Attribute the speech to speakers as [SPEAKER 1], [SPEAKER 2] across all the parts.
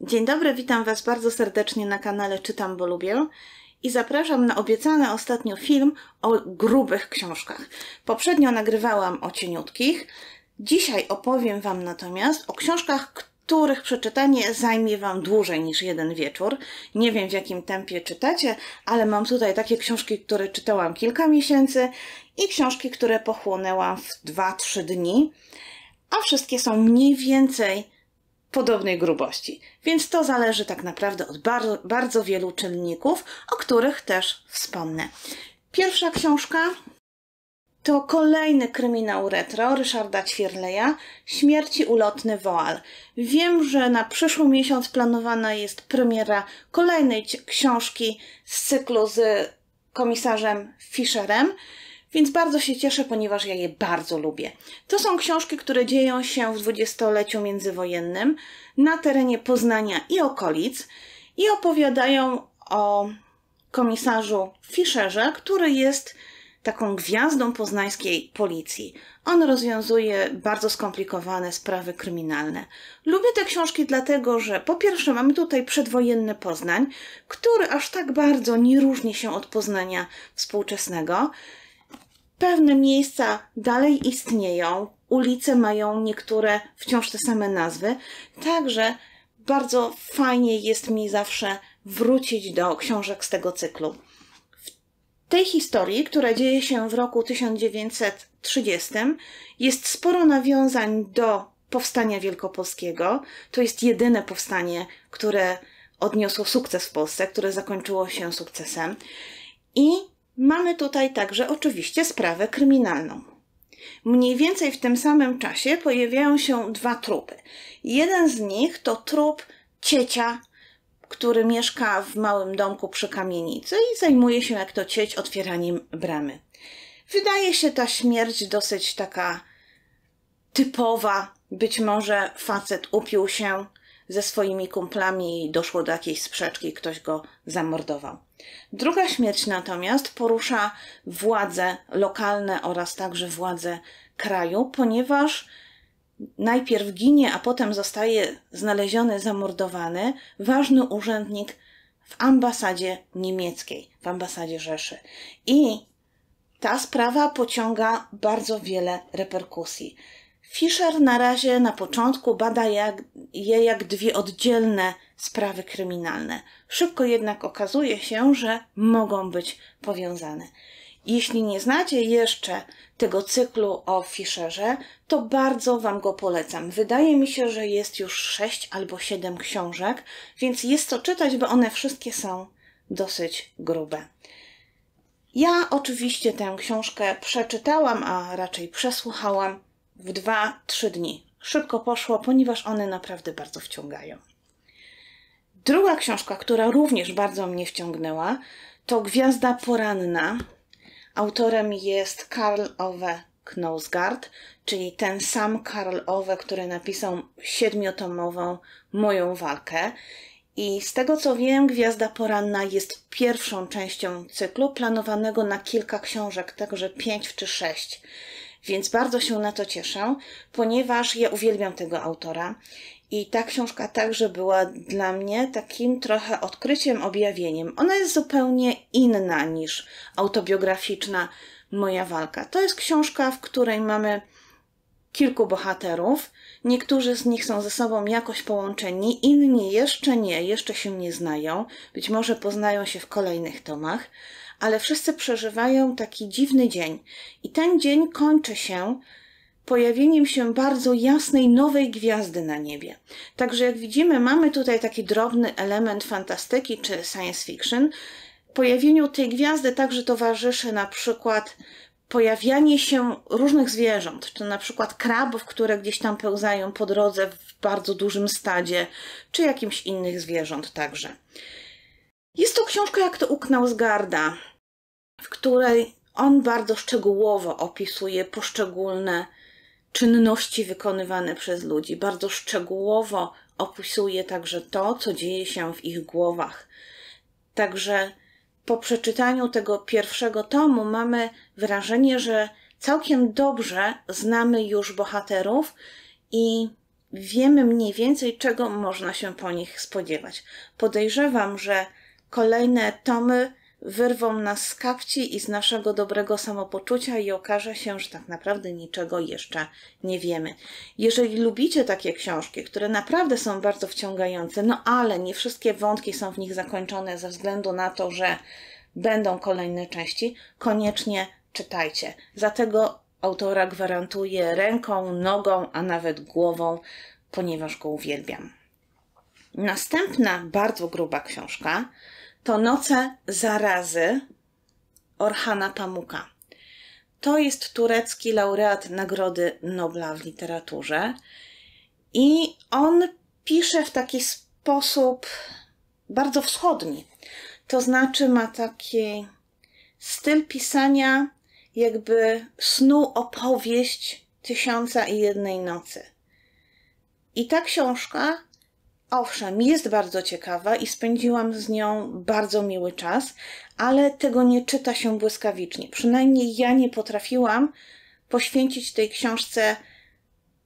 [SPEAKER 1] Dzień dobry, witam Was bardzo serdecznie na kanale Czytam, bo lubię i zapraszam na obiecany ostatnio film o grubych książkach. Poprzednio nagrywałam o cieniutkich, dzisiaj opowiem Wam natomiast o książkach, których przeczytanie zajmie Wam dłużej niż jeden wieczór. Nie wiem w jakim tempie czytacie, ale mam tutaj takie książki, które czytałam kilka miesięcy i książki, które pochłonęłam w 2-3 dni, a wszystkie są mniej więcej podobnej grubości. Więc to zależy tak naprawdę od bar bardzo wielu czynników, o których też wspomnę. Pierwsza książka to kolejny kryminał retro Ryszarda Ćwierleja, Śmierci ulotny Woal. Wiem, że na przyszły miesiąc planowana jest premiera kolejnej książki z cyklu z komisarzem Fischerem więc bardzo się cieszę, ponieważ ja je bardzo lubię. To są książki, które dzieją się w dwudziestoleciu międzywojennym na terenie Poznania i okolic i opowiadają o komisarzu Fischerze, który jest taką gwiazdą poznańskiej policji. On rozwiązuje bardzo skomplikowane sprawy kryminalne. Lubię te książki dlatego, że po pierwsze mamy tutaj przedwojenny Poznań, który aż tak bardzo nie różni się od Poznania współczesnego. Pewne miejsca dalej istnieją, ulice mają niektóre wciąż te same nazwy, także bardzo fajnie jest mi zawsze wrócić do książek z tego cyklu. W tej historii, która dzieje się w roku 1930, jest sporo nawiązań do powstania wielkopolskiego. To jest jedyne powstanie, które odniosło sukces w Polsce, które zakończyło się sukcesem. I Mamy tutaj także oczywiście sprawę kryminalną. Mniej więcej w tym samym czasie pojawiają się dwa trupy. Jeden z nich to trup ciecia, który mieszka w małym domku przy kamienicy i zajmuje się, jak to cieć, otwieraniem bramy. Wydaje się ta śmierć dosyć taka typowa. Być może facet upił się, ze swoimi kumplami doszło do jakiejś sprzeczki, ktoś go zamordował. Druga śmierć natomiast porusza władze lokalne oraz także władze kraju, ponieważ najpierw ginie, a potem zostaje znaleziony, zamordowany ważny urzędnik w ambasadzie niemieckiej, w ambasadzie Rzeszy. I ta sprawa pociąga bardzo wiele reperkusji. Fisher na razie na początku bada jak, je jak dwie oddzielne sprawy kryminalne. Szybko jednak okazuje się, że mogą być powiązane. Jeśli nie znacie jeszcze tego cyklu o Fisherze, to bardzo Wam go polecam. Wydaje mi się, że jest już sześć albo siedem książek, więc jest to czytać, bo one wszystkie są dosyć grube. Ja oczywiście tę książkę przeczytałam, a raczej przesłuchałam w 2-3 dni. Szybko poszło, ponieważ one naprawdę bardzo wciągają. Druga książka, która również bardzo mnie wciągnęła, to Gwiazda Poranna. Autorem jest Karl Ove Knausgard, czyli ten sam Karl Ove, który napisał siedmiotomową Moją walkę. I z tego co wiem, Gwiazda Poranna jest pierwszą częścią cyklu planowanego na kilka książek, także pięć czy sześć. Więc bardzo się na to cieszę, ponieważ ja uwielbiam tego autora i ta książka także była dla mnie takim trochę odkryciem, objawieniem. Ona jest zupełnie inna niż autobiograficzna Moja walka. To jest książka, w której mamy kilku bohaterów, Niektórzy z nich są ze sobą jakoś połączeni, inni jeszcze nie, jeszcze się nie znają, być może poznają się w kolejnych tomach, ale wszyscy przeżywają taki dziwny dzień. I ten dzień kończy się pojawieniem się bardzo jasnej nowej gwiazdy na niebie. Także jak widzimy, mamy tutaj taki drobny element fantastyki czy science fiction. Pojawieniu tej gwiazdy także towarzyszy na przykład pojawianie się różnych zwierząt, czy na przykład krabów, które gdzieś tam pełzają po drodze w bardzo dużym stadzie, czy jakimś innych zwierząt także. Jest to książka Jak to uknał z garda, w której on bardzo szczegółowo opisuje poszczególne czynności wykonywane przez ludzi. Bardzo szczegółowo opisuje także to, co dzieje się w ich głowach. Także po przeczytaniu tego pierwszego tomu mamy wrażenie, że całkiem dobrze znamy już bohaterów i wiemy mniej więcej, czego można się po nich spodziewać. Podejrzewam, że kolejne tomy wyrwą nas z kapci i z naszego dobrego samopoczucia i okaże się, że tak naprawdę niczego jeszcze nie wiemy. Jeżeli lubicie takie książki, które naprawdę są bardzo wciągające, no ale nie wszystkie wątki są w nich zakończone ze względu na to, że będą kolejne części, koniecznie czytajcie. Za tego autora gwarantuję ręką, nogą, a nawet głową, ponieważ go uwielbiam. Następna bardzo gruba książka to Noce Zarazy Orhana Pamuka. To jest turecki laureat Nagrody Nobla w literaturze i on pisze w taki sposób bardzo wschodni. To znaczy ma taki styl pisania jakby snu opowieść Tysiąca i Jednej Nocy. I ta książka, owszem, jest bardzo ciekawa i spędziłam z nią bardzo miły czas, ale tego nie czyta się błyskawicznie. Przynajmniej ja nie potrafiłam poświęcić tej książce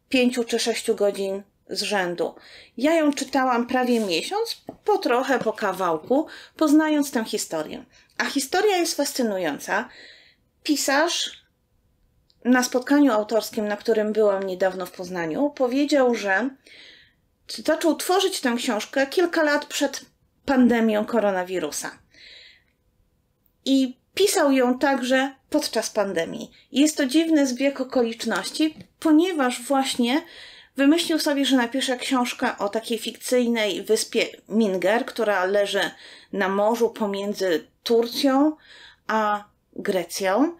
[SPEAKER 1] pięciu czy sześciu godzin z rzędu. Ja ją czytałam prawie miesiąc, po trochę, po kawałku, poznając tę historię. A historia jest fascynująca. Pisarz na spotkaniu autorskim, na którym byłam niedawno w Poznaniu, powiedział, że zaczął tworzyć tę książkę kilka lat przed pandemią koronawirusa. I pisał ją także podczas pandemii. Jest to dziwny zbieg okoliczności, ponieważ właśnie wymyślił sobie, że napisze książkę o takiej fikcyjnej wyspie Minger, która leży na morzu pomiędzy Turcją a Grecją.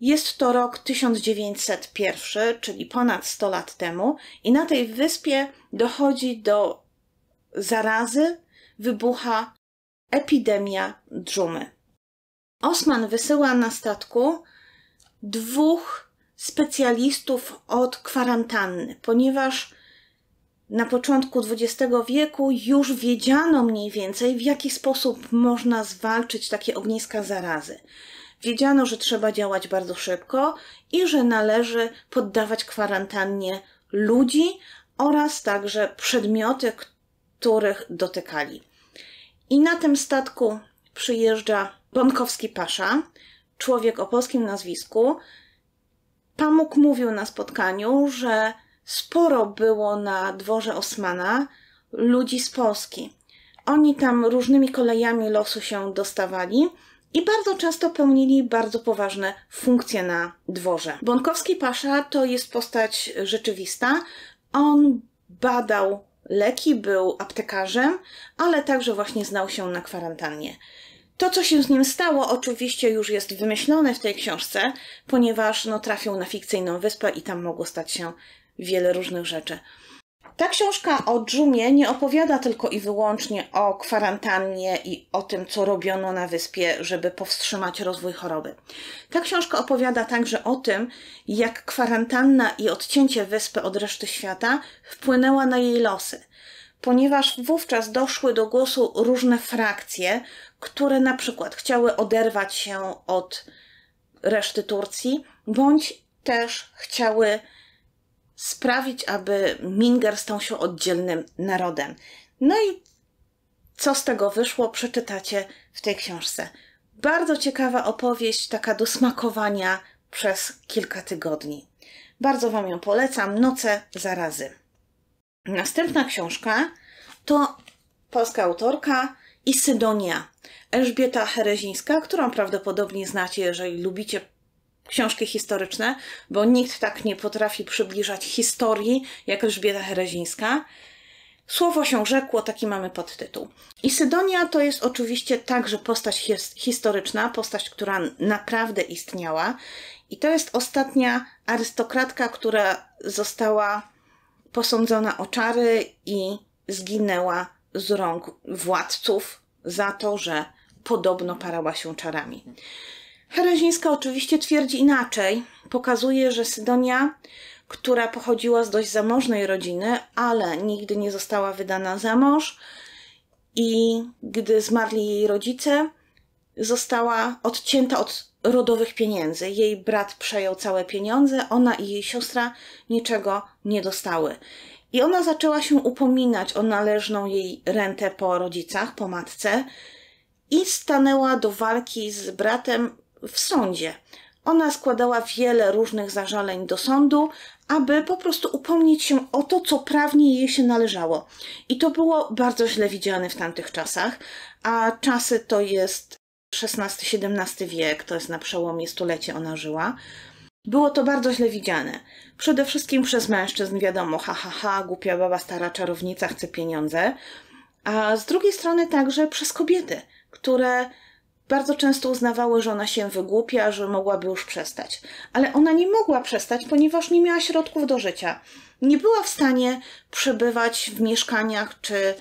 [SPEAKER 1] Jest to rok 1901, czyli ponad 100 lat temu, i na tej wyspie dochodzi do zarazy, wybucha epidemia dżumy. Osman wysyła na statku dwóch specjalistów od kwarantanny, ponieważ na początku XX wieku już wiedziano mniej więcej, w jaki sposób można zwalczyć takie ogniska zarazy. Wiedziano, że trzeba działać bardzo szybko i że należy poddawać kwarantannie ludzi oraz także przedmioty, których dotykali. I na tym statku przyjeżdża Bonkowski Pasza, człowiek o polskim nazwisku. Pamuk mówił na spotkaniu, że sporo było na dworze Osmana ludzi z Polski. Oni tam różnymi kolejami losu się dostawali i bardzo często pełnili bardzo poważne funkcje na dworze. Bąkowski Pasza to jest postać rzeczywista. On badał leki, był aptekarzem, ale także właśnie znał się na kwarantannie. To, co się z nim stało, oczywiście już jest wymyślone w tej książce, ponieważ no, trafił na fikcyjną wyspę i tam mogło stać się wiele różnych rzeczy. Ta książka o dżumie nie opowiada tylko i wyłącznie o kwarantannie i o tym, co robiono na wyspie, żeby powstrzymać rozwój choroby. Ta książka opowiada także o tym, jak kwarantanna i odcięcie wyspy od reszty świata wpłynęła na jej losy, ponieważ wówczas doszły do głosu różne frakcje, które na przykład chciały oderwać się od reszty Turcji, bądź też chciały sprawić, aby Minger stał się oddzielnym narodem. No i co z tego wyszło, przeczytacie w tej książce. Bardzo ciekawa opowieść, taka do smakowania przez kilka tygodni. Bardzo Wam ją polecam. Noce zarazy. Następna książka to polska autorka Isydonia Elżbieta Herezińska, którą prawdopodobnie znacie, jeżeli lubicie książki historyczne, bo nikt tak nie potrafi przybliżać historii jak Elżbieta Herezińska. Słowo się rzekło, taki mamy podtytuł. I Sydonia to jest oczywiście także postać his historyczna, postać, która naprawdę istniała. I to jest ostatnia arystokratka, która została posądzona o czary i zginęła z rąk władców za to, że podobno parała się czarami. Herezińska oczywiście twierdzi inaczej. Pokazuje, że Sydonia, która pochodziła z dość zamożnej rodziny, ale nigdy nie została wydana za mąż, i gdy zmarli jej rodzice, została odcięta od rodowych pieniędzy. Jej brat przejął całe pieniądze, ona i jej siostra niczego nie dostały. I ona zaczęła się upominać o należną jej rentę po rodzicach, po matce i stanęła do walki z bratem w sądzie. Ona składała wiele różnych zażaleń do sądu, aby po prostu upomnieć się o to, co prawnie jej się należało. I to było bardzo źle widziane w tamtych czasach, a czasy to jest XVI-XVII wiek, to jest na przełomie stulecie ona żyła. Było to bardzo źle widziane. Przede wszystkim przez mężczyzn wiadomo, ha, ha, ha, głupia baba, stara czarownica chce pieniądze, a z drugiej strony także przez kobiety, które bardzo często uznawały, że ona się wygłupia, że mogłaby już przestać. Ale ona nie mogła przestać, ponieważ nie miała środków do życia. Nie była w stanie przebywać w mieszkaniach czy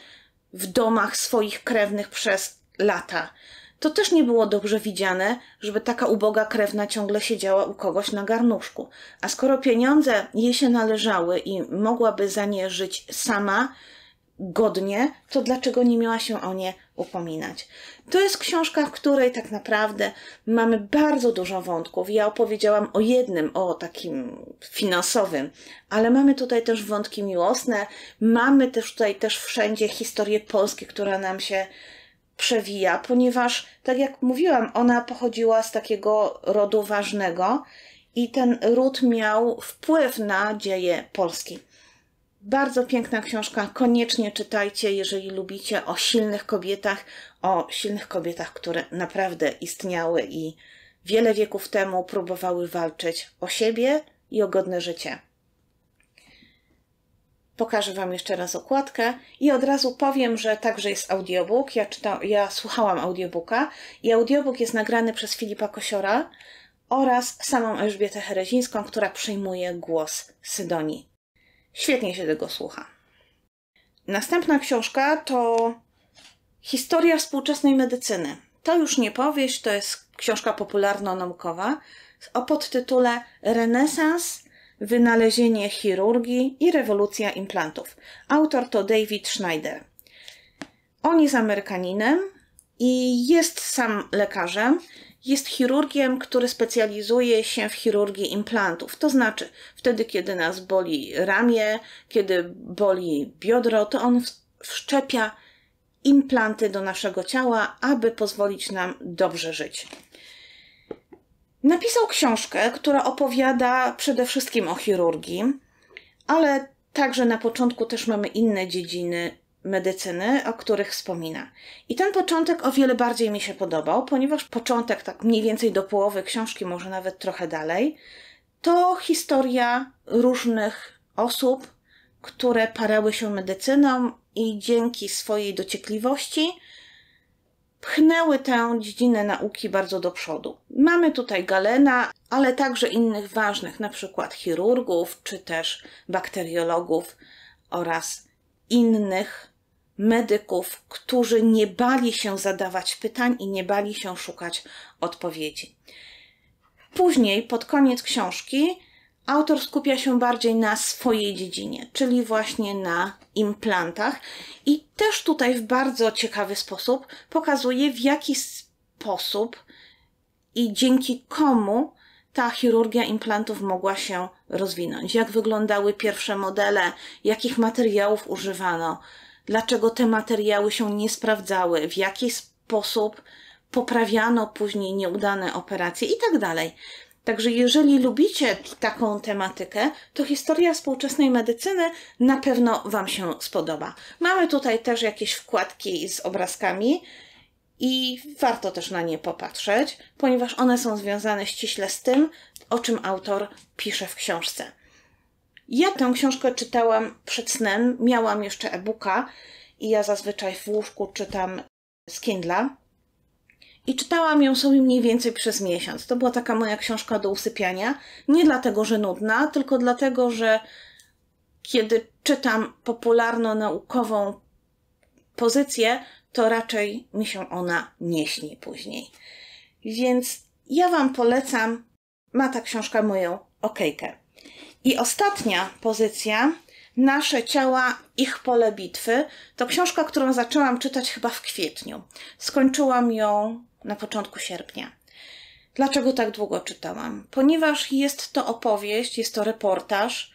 [SPEAKER 1] w domach swoich krewnych przez lata. To też nie było dobrze widziane, żeby taka uboga krewna ciągle siedziała u kogoś na garnuszku. A skoro pieniądze jej się należały i mogłaby za nie żyć sama, godnie, to dlaczego nie miała się o nie upominać? To jest książka, w której tak naprawdę mamy bardzo dużo wątków. Ja opowiedziałam o jednym, o takim finansowym, ale mamy tutaj też wątki miłosne, mamy też tutaj też wszędzie historię Polski, która nam się przewija, ponieważ, tak jak mówiłam, ona pochodziła z takiego rodu ważnego i ten ród miał wpływ na dzieje Polski. Bardzo piękna książka, koniecznie czytajcie, jeżeli lubicie, o silnych kobietach, o silnych kobietach, które naprawdę istniały i wiele wieków temu próbowały walczyć o siebie i o godne życie. Pokażę Wam jeszcze raz okładkę i od razu powiem, że także jest audiobook. Ja, czyta, ja słuchałam audiobooka i audiobook jest nagrany przez Filipa Kosiora oraz samą Elżbietę Herezińską, która przyjmuje głos Sydonii Świetnie się tego słucha. Następna książka to Historia współczesnej medycyny. To już nie powieść, to jest książka popularno-naukowa o podtytule Renesans, wynalezienie chirurgii i rewolucja implantów. Autor to David Schneider. On jest Amerykaninem i jest sam lekarzem jest chirurgiem, który specjalizuje się w chirurgii implantów. To znaczy, wtedy, kiedy nas boli ramię, kiedy boli biodro, to on wszczepia implanty do naszego ciała, aby pozwolić nam dobrze żyć. Napisał książkę, która opowiada przede wszystkim o chirurgii, ale także na początku też mamy inne dziedziny medycyny, o których wspomina. I ten początek o wiele bardziej mi się podobał, ponieważ początek, tak mniej więcej do połowy książki, może nawet trochę dalej, to historia różnych osób, które parały się medycyną i dzięki swojej dociekliwości pchnęły tę dziedzinę nauki bardzo do przodu. Mamy tutaj Galena, ale także innych ważnych, na przykład chirurgów, czy też bakteriologów oraz innych medyków, którzy nie bali się zadawać pytań i nie bali się szukać odpowiedzi. Później, pod koniec książki, autor skupia się bardziej na swojej dziedzinie, czyli właśnie na implantach, i też tutaj w bardzo ciekawy sposób pokazuje, w jaki sposób i dzięki komu ta chirurgia implantów mogła się rozwinąć, jak wyglądały pierwsze modele, jakich materiałów używano, dlaczego te materiały się nie sprawdzały, w jaki sposób poprawiano później nieudane operacje i tak dalej. Także jeżeli lubicie taką tematykę, to historia współczesnej medycyny na pewno Wam się spodoba. Mamy tutaj też jakieś wkładki z obrazkami i warto też na nie popatrzeć, ponieważ one są związane ściśle z tym, o czym autor pisze w książce. Ja tę książkę czytałam przed snem, miałam jeszcze e-booka i ja zazwyczaj w łóżku czytam z Kindla. I czytałam ją sobie mniej więcej przez miesiąc. To była taka moja książka do usypiania. Nie dlatego, że nudna, tylko dlatego, że kiedy czytam popularno-naukową pozycję, to raczej mi się ona nie śni później. Więc ja Wam polecam, ma ta książka moją okejkę. I ostatnia pozycja, Nasze ciała, ich pole bitwy, to książka, którą zaczęłam czytać chyba w kwietniu. Skończyłam ją na początku sierpnia. Dlaczego tak długo czytałam? Ponieważ jest to opowieść, jest to reportaż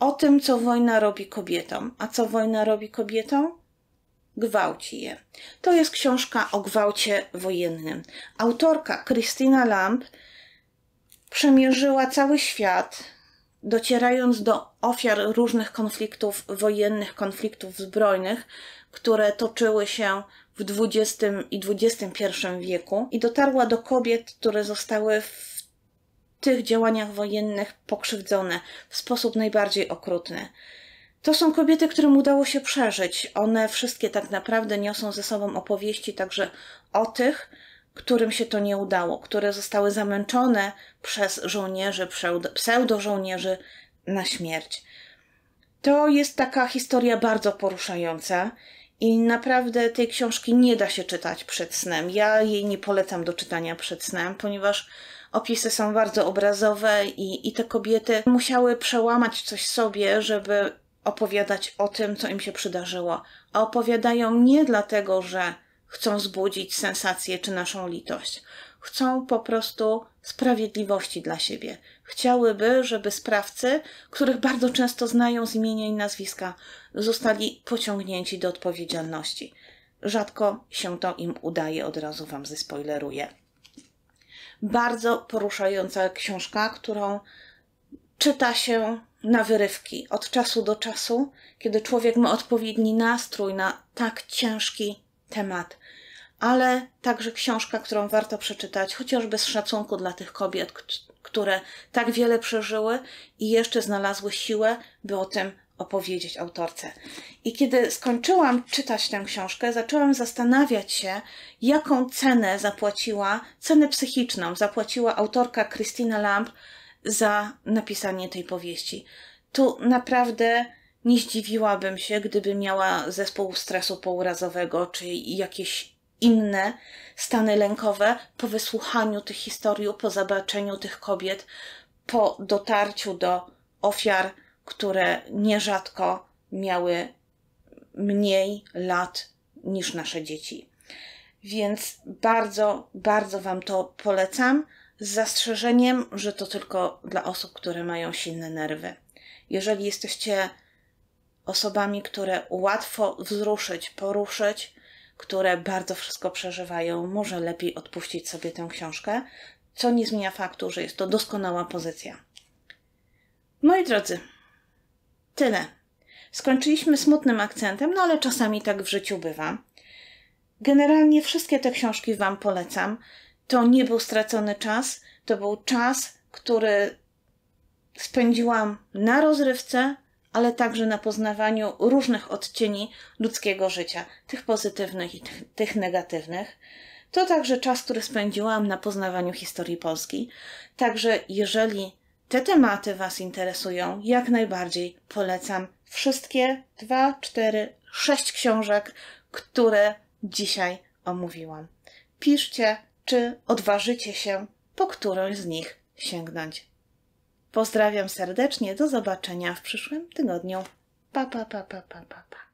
[SPEAKER 1] o tym, co wojna robi kobietom. A co wojna robi kobietom? Gwałci je. To jest książka o gwałcie wojennym. Autorka Christina Lamb przemierzyła cały świat, docierając do ofiar różnych konfliktów wojennych, konfliktów zbrojnych, które toczyły się w XX i XXI wieku, i dotarła do kobiet, które zostały w tych działaniach wojennych pokrzywdzone w sposób najbardziej okrutny. To są kobiety, którym udało się przeżyć. One wszystkie tak naprawdę niosą ze sobą opowieści także o tych, którym się to nie udało, które zostały zamęczone przez żołnierzy, pseudo-żołnierzy na śmierć. To jest taka historia bardzo poruszająca i naprawdę tej książki nie da się czytać przed snem. Ja jej nie polecam do czytania przed snem, ponieważ opisy są bardzo obrazowe i, i te kobiety musiały przełamać coś sobie, żeby opowiadać o tym, co im się przydarzyło. A opowiadają nie dlatego, że chcą zbudzić sensację czy naszą litość. Chcą po prostu sprawiedliwości dla siebie. Chciałyby, żeby sprawcy, których bardzo często znają z imienia i nazwiska, zostali pociągnięci do odpowiedzialności. Rzadko się to im udaje, od razu Wam zespoileruję. Bardzo poruszająca książka, którą czyta się na wyrywki od czasu do czasu, kiedy człowiek ma odpowiedni nastrój na tak ciężki temat, ale także książka, którą warto przeczytać, chociażby z szacunku dla tych kobiet, które tak wiele przeżyły i jeszcze znalazły siłę, by o tym opowiedzieć autorce. I kiedy skończyłam czytać tę książkę, zaczęłam zastanawiać się, jaką cenę zapłaciła, cenę psychiczną zapłaciła autorka Christina Lamb za napisanie tej powieści. Tu naprawdę nie zdziwiłabym się, gdyby miała zespół stresu pourazowego czy jakieś inne stany lękowe po wysłuchaniu tych historii, po zobaczeniu tych kobiet, po dotarciu do ofiar, które nierzadko miały mniej lat niż nasze dzieci. Więc bardzo, bardzo Wam to polecam, z zastrzeżeniem, że to tylko dla osób, które mają silne nerwy. Jeżeli jesteście osobami, które łatwo wzruszyć, poruszyć, które bardzo wszystko przeżywają, może lepiej odpuścić sobie tę książkę, co nie zmienia faktu, że jest to doskonała pozycja. Moi drodzy, tyle. Skończyliśmy smutnym akcentem, no ale czasami tak w życiu bywa. Generalnie wszystkie te książki Wam polecam. To nie był stracony czas, to był czas, który spędziłam na rozrywce, ale także na poznawaniu różnych odcieni ludzkiego życia, tych pozytywnych i tych, tych negatywnych. To także czas, który spędziłam na poznawaniu historii Polski. Także jeżeli te tematy Was interesują, jak najbardziej polecam wszystkie dwa, cztery, sześć książek, które dzisiaj omówiłam. Piszcie, czy odważycie się po którąś z nich sięgnąć. Pozdrawiam serdecznie, do zobaczenia w przyszłym tygodniu. Pa, pa, pa, pa, pa, pa. pa.